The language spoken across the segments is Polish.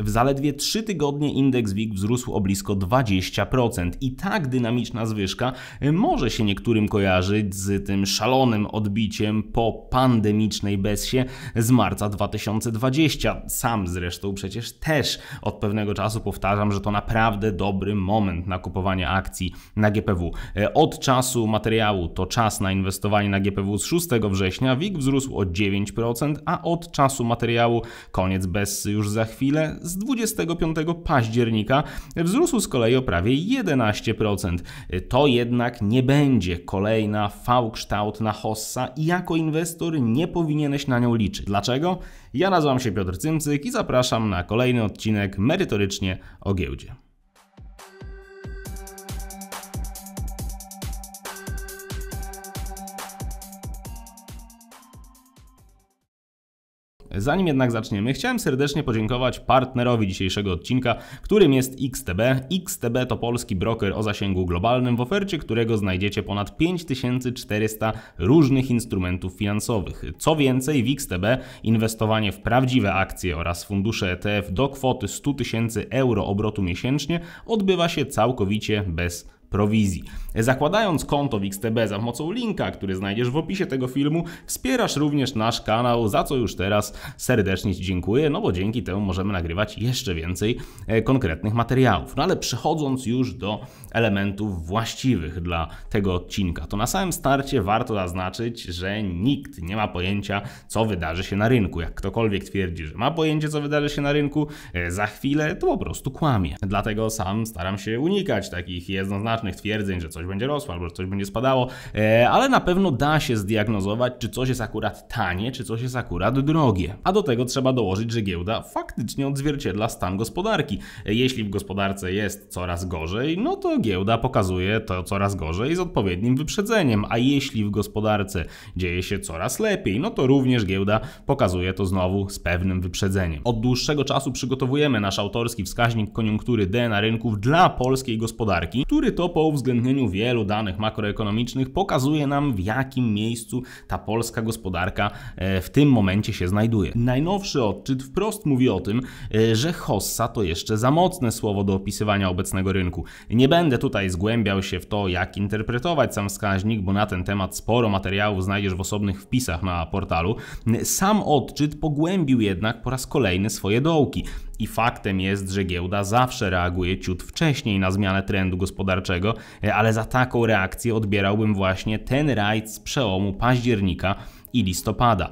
W zaledwie 3 tygodnie indeks WIG wzrósł o blisko 20% i tak dynamiczna zwyżka może się niektórym kojarzyć z tym szalonym odbiciem po pandemicznej besie z marca 2020. Sam zresztą przecież też od pewnego czasu powtarzam, że to naprawdę dobry moment na kupowanie akcji na GPW. Od czasu materiału to czas na inwestowanie na GPW z 6 września WIG wzrósł o 9%, a od czasu materiału koniec bessy już za chwilę z 25 października wzrósł z kolei o prawie 11%. To jednak nie będzie kolejna V-kształtna hossa i jako inwestor nie powinieneś na nią liczyć. Dlaczego? Ja nazywam się Piotr Cymcyk i zapraszam na kolejny odcinek merytorycznie o giełdzie. Zanim jednak zaczniemy, chciałem serdecznie podziękować partnerowi dzisiejszego odcinka, którym jest XTB. XTB to polski broker o zasięgu globalnym, w ofercie którego znajdziecie ponad 5400 różnych instrumentów finansowych. Co więcej, w XTB inwestowanie w prawdziwe akcje oraz fundusze ETF do kwoty 100 tysięcy euro obrotu miesięcznie odbywa się całkowicie bez prowizji. Zakładając konto w XTB za pomocą linka, który znajdziesz w opisie tego filmu, wspierasz również nasz kanał, za co już teraz serdecznie Ci dziękuję, no bo dzięki temu możemy nagrywać jeszcze więcej e, konkretnych materiałów. No ale przechodząc już do elementów właściwych dla tego odcinka, to na samym starcie warto zaznaczyć, że nikt nie ma pojęcia, co wydarzy się na rynku. Jak ktokolwiek twierdzi, że ma pojęcie, co wydarzy się na rynku, e, za chwilę to po prostu kłamie. Dlatego sam staram się unikać takich jednoznacznych jednoznacznych twierdzeń, że coś będzie rosło albo że coś będzie spadało, e, ale na pewno da się zdiagnozować, czy coś jest akurat tanie, czy coś jest akurat drogie. A do tego trzeba dołożyć, że giełda faktycznie odzwierciedla stan gospodarki. E, jeśli w gospodarce jest coraz gorzej, no to giełda pokazuje to coraz gorzej z odpowiednim wyprzedzeniem, a jeśli w gospodarce dzieje się coraz lepiej, no to również giełda pokazuje to znowu z pewnym wyprzedzeniem. Od dłuższego czasu przygotowujemy nasz autorski wskaźnik koniunktury D na rynków dla polskiej gospodarki, który to po uwzględnieniu wielu danych makroekonomicznych pokazuje nam, w jakim miejscu ta polska gospodarka e, w tym momencie się znajduje. Najnowszy odczyt wprost mówi o tym, e, że hossa to jeszcze za mocne słowo do opisywania obecnego rynku. Nie będę tutaj zgłębiał się w to, jak interpretować sam wskaźnik, bo na ten temat sporo materiałów znajdziesz w osobnych wpisach na portalu. Sam odczyt pogłębił jednak po raz kolejny swoje dołki. I faktem jest, że giełda zawsze reaguje ciut wcześniej na zmianę trendu gospodarczego, e, ale za taką reakcję odbierałbym właśnie ten rajd z przełomu października i listopada.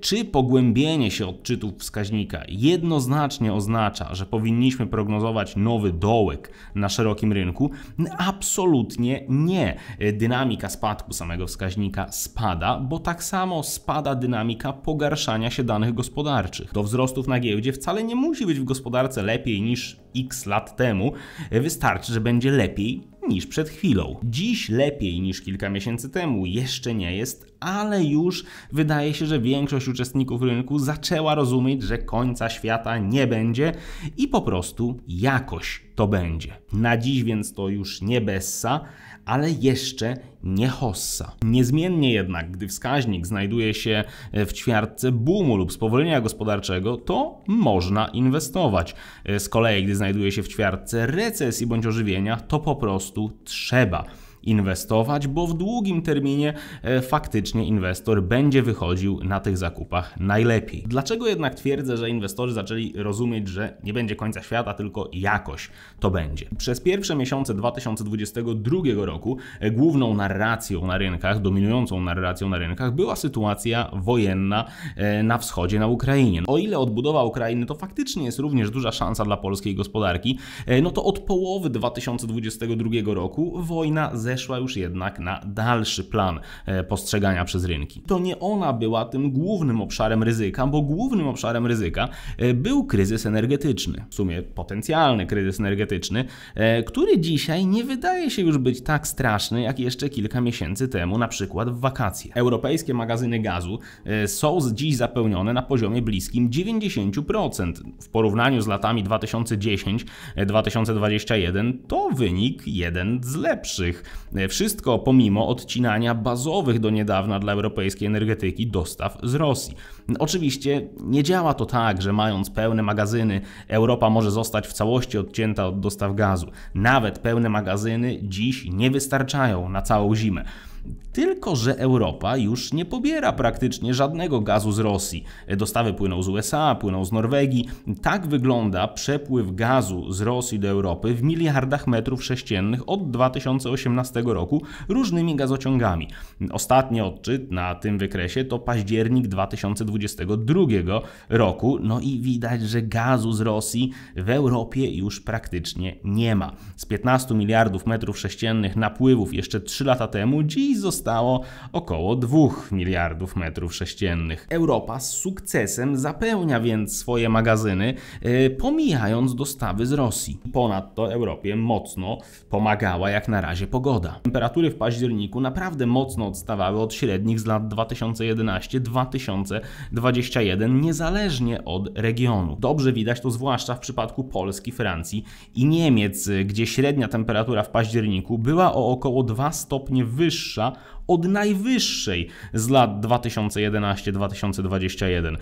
Czy pogłębienie się odczytów wskaźnika jednoznacznie oznacza, że powinniśmy prognozować nowy dołek na szerokim rynku? Absolutnie nie. Dynamika spadku samego wskaźnika spada, bo tak samo spada dynamika pogarszania się danych gospodarczych. Do wzrostów na giełdzie wcale nie musi być w gospodarce lepiej niż x lat temu, wystarczy, że będzie lepiej niż przed chwilą. Dziś lepiej niż kilka miesięcy temu jeszcze nie jest, ale już wydaje się, że większość uczestników rynku zaczęła rozumieć, że końca świata nie będzie i po prostu jakoś to będzie. Na dziś więc to już nie Bessa, ale jeszcze nie hossa. Niezmiennie jednak, gdy wskaźnik znajduje się e, w ćwiartce boomu lub spowolnienia gospodarczego, to można inwestować. E, z kolei, gdy znajduje się w ćwiartce recesji bądź ożywienia, to po prostu trzeba inwestować, bo w długim terminie e, faktycznie inwestor będzie wychodził na tych zakupach najlepiej. Dlaczego jednak twierdzę, że inwestorzy zaczęli rozumieć, że nie będzie końca świata, tylko jakoś to będzie? Przez pierwsze miesiące 2022 roku e, główną narracją na rynkach, dominującą narracją na rynkach była sytuacja wojenna e, na wschodzie, na Ukrainie. No, o ile odbudowa Ukrainy to faktycznie jest również duża szansa dla polskiej gospodarki, no to od połowy 2022 roku wojna ze zeszła już jednak na dalszy plan e, postrzegania przez rynki. To nie ona była tym głównym obszarem ryzyka, bo głównym obszarem ryzyka e, był kryzys energetyczny, w sumie potencjalny kryzys energetyczny, e, który dzisiaj nie wydaje się już być tak straszny jak jeszcze kilka miesięcy temu, na przykład w wakacje. Europejskie magazyny gazu są dziś zapełnione na poziomie bliskim 90%. W porównaniu z latami 2010-2021 to wynik jeden z lepszych. Wszystko pomimo odcinania bazowych do niedawna dla europejskiej energetyki dostaw z Rosji. Oczywiście nie działa to tak, że mając pełne magazyny, Europa może zostać w całości odcięta od dostaw gazu. Nawet pełne magazyny dziś nie wystarczają na całą zimę. Tylko, że Europa już nie pobiera praktycznie żadnego gazu z Rosji. Dostawy płyną z USA, płyną z Norwegii. Tak wygląda przepływ gazu z Rosji do Europy w miliardach metrów sześciennych od 2018 roku różnymi gazociągami. Ostatni odczyt na tym wykresie to październik 2022 roku. No i widać, że gazu z Rosji w Europie już praktycznie nie ma. Z 15 miliardów metrów sześciennych napływów jeszcze 3 lata temu, dziś zostało około 2 miliardów metrów sześciennych. Europa z sukcesem zapełnia więc swoje magazyny, e, pomijając dostawy z Rosji. Ponadto Europie mocno pomagała jak na razie pogoda. Temperatury w październiku naprawdę mocno odstawały od średnich z lat 2011-2021, niezależnie od regionu. Dobrze widać to zwłaszcza w przypadku Polski, Francji i Niemiec, gdzie średnia temperatura w październiku była o około 2 stopnie wyższa od najwyższej z lat 2011-2021.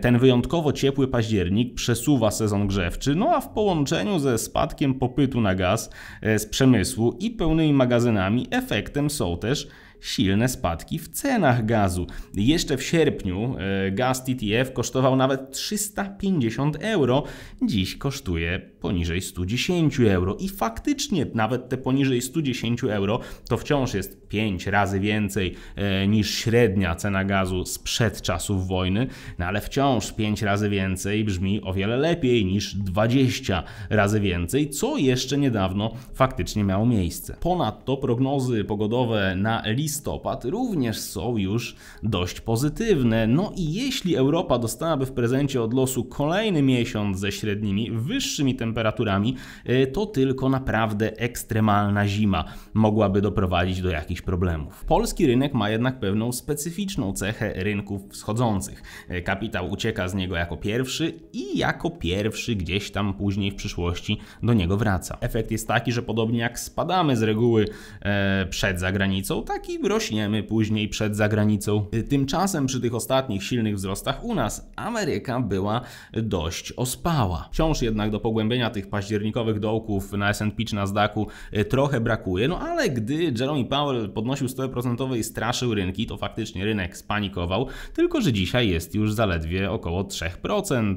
Ten wyjątkowo ciepły październik przesuwa sezon grzewczy, no a w połączeniu ze spadkiem popytu na gaz e, z przemysłu i pełnymi magazynami efektem są też silne spadki w cenach gazu. Jeszcze w sierpniu e, gaz TTF kosztował nawet 350 euro, dziś kosztuje poniżej 110 euro. I faktycznie nawet te poniżej 110 euro to wciąż jest 5 razy więcej e, niż średnia cena gazu sprzed czasów wojny, no ale wciąż 5 razy więcej brzmi o wiele lepiej niż 20 razy więcej, co jeszcze niedawno faktycznie miało miejsce. Ponadto prognozy pogodowe na listopad również są już dość pozytywne. No i jeśli Europa dostałaby w prezencie od losu kolejny miesiąc ze średnimi, wyższymi temperaturami, e, to tylko naprawdę ekstremalna zima mogłaby doprowadzić do jakichś problemów. Polski rynek ma jednak pewną specyficzną cechę rynków wschodzących. E, kapitał ucieka z niego jako pierwszy i jako pierwszy gdzieś tam później w przyszłości do niego wraca. Efekt jest taki, że podobnie jak spadamy z reguły e, przed zagranicą, tak i rośniemy później przed zagranicą. E, tymczasem przy tych ostatnich silnych wzrostach u nas Ameryka była dość ospała. Wciąż jednak do pogłębienia tych październikowych dołków na S&P czy Zdaku e, trochę brakuje, no ale gdy Jeremy Powell podnosił stopy procentowe i straszył rynki, to faktycznie rynek spanikował, tylko że dzisiaj jest już zaledwie około 3%,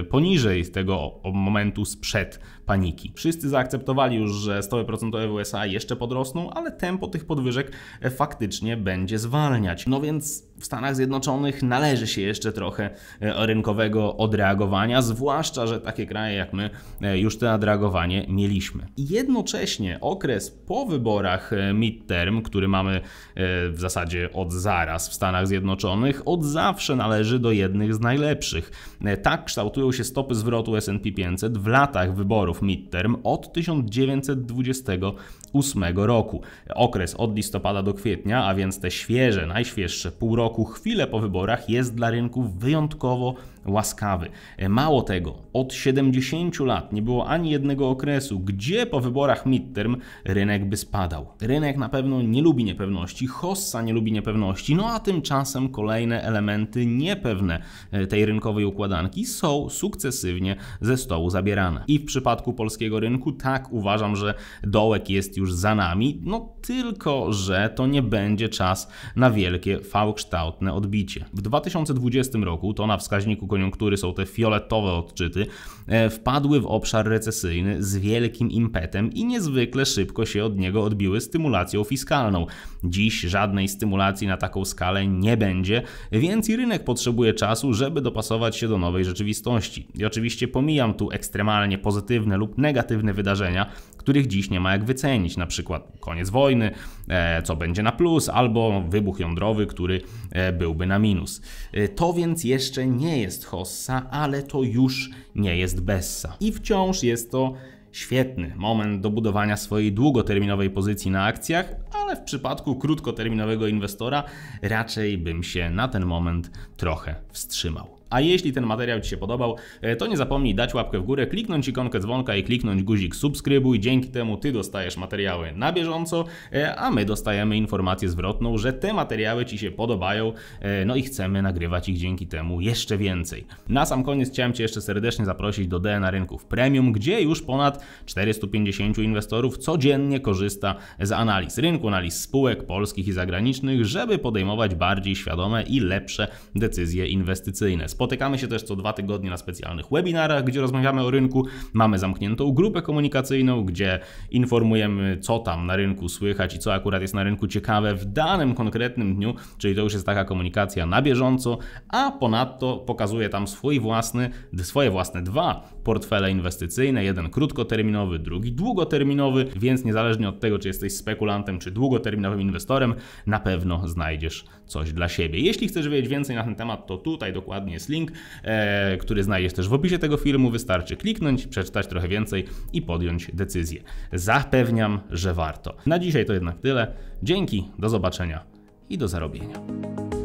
e, poniżej tego momentu sprzed paniki. Wszyscy zaakceptowali już, że stopy procentowe w USA jeszcze podrosną, ale tempo tych podwyżek e, faktycznie będzie zwalniać. No więc w Stanach Zjednoczonych należy się jeszcze trochę e, rynkowego odreagowania, zwłaszcza, że takie kraje jak my e, już to odreagowanie mieliśmy. jednocześnie okres po wyborach midterm, który mamy w zasadzie od zaraz w Stanach Zjednoczonych, od zawsze należy do jednych z najlepszych. Tak kształtują się stopy zwrotu S&P 500 w latach wyborów midterm od 1928 roku. Okres od listopada do kwietnia, a więc te świeże, najświeższe pół roku, chwile po wyborach jest dla rynków wyjątkowo łaskawy. E, mało tego, od 70 lat nie było ani jednego okresu, gdzie po wyborach midterm rynek by spadał. Rynek na pewno nie lubi niepewności, Hossa nie lubi niepewności, no a tymczasem kolejne elementy niepewne e, tej rynkowej układanki są sukcesywnie ze stołu zabierane. I w przypadku polskiego rynku tak uważam, że dołek jest już za nami, no tylko, że to nie będzie czas na wielkie V-kształtne odbicie. W 2020 roku to na wskaźniku koniunktury są te fioletowe odczyty, e, wpadły w obszar recesyjny z wielkim impetem i niezwykle szybko się od niego odbiły stymulacją fiskalną. Dziś żadnej stymulacji na taką skalę nie będzie, więc i rynek potrzebuje czasu, żeby dopasować się do nowej rzeczywistości. I oczywiście pomijam tu ekstremalnie pozytywne lub negatywne wydarzenia, których dziś nie ma jak wycenić, na przykład koniec wojny, e, co będzie na plus, albo wybuch jądrowy, który e, byłby na minus. To więc jeszcze nie jest jest Hossa, ale to już nie jest Bessa. I wciąż jest to świetny moment do budowania swojej długoterminowej pozycji na akcjach, ale w przypadku krótkoterminowego inwestora raczej bym się na ten moment trochę wstrzymał. A jeśli ten materiał Ci się podobał, e, to nie zapomnij dać łapkę w górę, kliknąć ikonkę dzwonka i kliknąć guzik subskrybuj. Dzięki temu Ty dostajesz materiały na bieżąco, e, a my dostajemy informację zwrotną, że te materiały Ci się podobają, e, no i chcemy nagrywać ich dzięki temu jeszcze więcej. Na sam koniec chciałem Cię jeszcze serdecznie zaprosić do DNA Rynków Premium, gdzie już ponad 450 inwestorów codziennie korzysta z analiz rynku, analiz spółek polskich i zagranicznych, żeby podejmować bardziej świadome i lepsze decyzje inwestycyjne. Spotykamy się też co dwa tygodnie na specjalnych webinarach, gdzie rozmawiamy o rynku. Mamy zamkniętą grupę komunikacyjną, gdzie informujemy, co tam na rynku słychać i co akurat jest na rynku ciekawe w danym konkretnym dniu, czyli to już jest taka komunikacja na bieżąco, a ponadto pokazuje tam swój własny, swoje własne dwa portfele inwestycyjne, jeden krótkoterminowy, drugi długoterminowy, więc niezależnie od tego, czy jesteś spekulantem, czy długoterminowym inwestorem, na pewno znajdziesz coś dla siebie. Jeśli chcesz wiedzieć więcej na ten temat, to tutaj dokładnie jest link, e, który znajdziesz też w opisie tego filmu. Wystarczy kliknąć, przeczytać trochę więcej i podjąć decyzję. Zapewniam, że warto. Na dzisiaj to jednak tyle. Dzięki, do zobaczenia i do zarobienia.